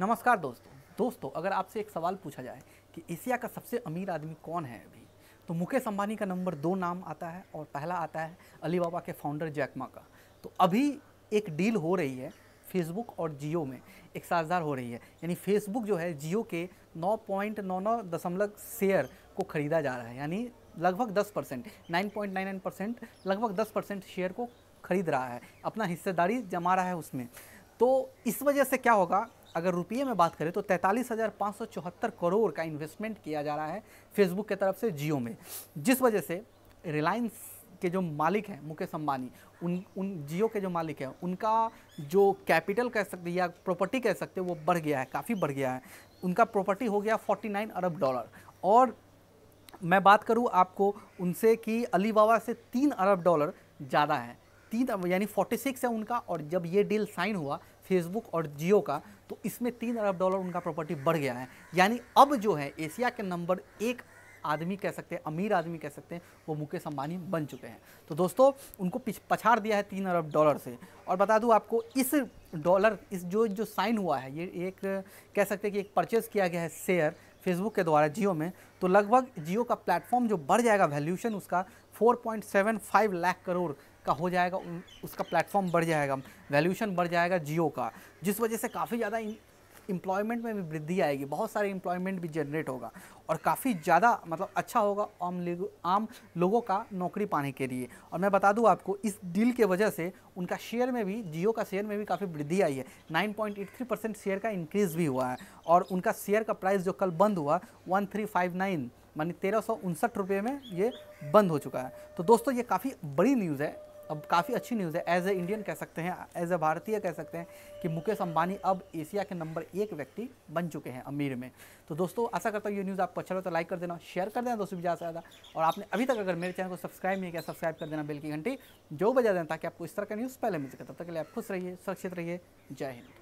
नमस्कार दोस्तों दोस्तों अगर आपसे एक सवाल पूछा जाए कि एशिया का सबसे अमीर आदमी कौन है अभी तो मुकेश अंबानी का नंबर दो नाम आता है और पहला आता है अलीबाबा के फाउंडर जैकमा का तो अभी एक डील हो रही है फेसबुक और जियो में एक साझदार हो रही है यानी फेसबुक जो है जियो के नौ पॉइंट नौ नौ दशमलव शेयर को ख़रीदा जा रहा है यानी लगभग दस percent nine point nine nine percent लगभग दस परसेंट शेयर को खरीद रहा है अपना हिस्सेदारी जमा रहा है उसमें तो इस वजह से क्या होगा अगर रुपये में बात करें तो तैंतालीस हज़ार पाँच सौ चौहत्तर करोड़ का इन्वेस्टमेंट किया जा रहा है फेसबुक की तरफ से जियो में जिस वजह से रिलायंस के जो मालिक हैं मुकेश अम्बानी उन उन जियो के जो मालिक हैं उनका जो कैपिटल कह सकते या प्रॉपर्टी कह सकते वो बढ़ गया है काफ़ी बढ़ गया है उनका प्रॉपर्टी हो गया 49 अरब डॉलर और मैं बात करूँ आपको उनसे कि अलीबाबा से तीन अरब डॉलर ज़्यादा है तीन यानी 46 है उनका और जब ये डील साइन हुआ फेसबुक और जियो का तो इसमें तीन अरब डॉलर उनका प्रॉपर्टी बढ़ गया है यानी अब जो है एशिया के नंबर एक आदमी कह सकते हैं अमीर आदमी कह सकते हैं वो मुकेश अंबानी बन चुके हैं तो दोस्तों उनको पछाड़ दिया है तीन अरब डॉलर से और बता दूं आपको इस डॉलर इस जो जो साइन हुआ है ये एक कह सकते हैं कि एक परचेज़ किया गया है शेयर फेसबुक के द्वारा जियो में तो लगभग जियो का प्लेटफॉर्म जो बढ़ जाएगा वैल्यूशन उसका 4.75 लाख करोड़ का हो जाएगा उन, उसका प्लेटफॉर्म बढ़ जाएगा वैल्यूशन बढ़ जाएगा जियो का जिस वजह से काफ़ी ज़्यादा एम्प्लॉयमेंट में भी वृद्धि आएगी बहुत सारे एम्प्लॉयमेंट भी जनरेट होगा और काफ़ी ज़्यादा मतलब अच्छा होगा आम लोग आम लोगों का नौकरी पाने के लिए और मैं बता दूं आपको इस डील के वजह से उनका शेयर में भी जियो का शेयर में भी काफ़ी वृद्धि आई है 9.83 परसेंट शेयर का इंक्रीज़ भी हुआ है और उनका शेयर का प्राइस जो कल बंद हुआ वन थ्री फाइव नाइन मानी तेरह सौ उनसठ रुपये में ये बंद हो चुका है तो दोस्तों ये काफ़ी बड़ी न्यूज़ है अब काफ़ी अच्छी न्यूज़ है एज ए इंडियन कह सकते हैं एज ए भारतीय कह सकते हैं कि मुकेश अंबानी अब एशिया के नंबर एक व्यक्ति बन चुके हैं अमीर में तो दोस्तों आशा करता हूँ ये न्यूज़ आपको अच्छा लगता तो लाइक कर देना शेयर कर देना दोस्तों भी ज़्यादा से ज़्यादा और आपने अभी तक अगर मेरे चैनल को सब्सक्राइब नहीं किया सब्सक्राइब कर देना बिल की घंटी जो बजा देना ताकि आपको इस तरह का न्यूज़ पहले मिल सके तब तक के लिए आप खुश रहिए सुरक्षित रहिए जय हिंद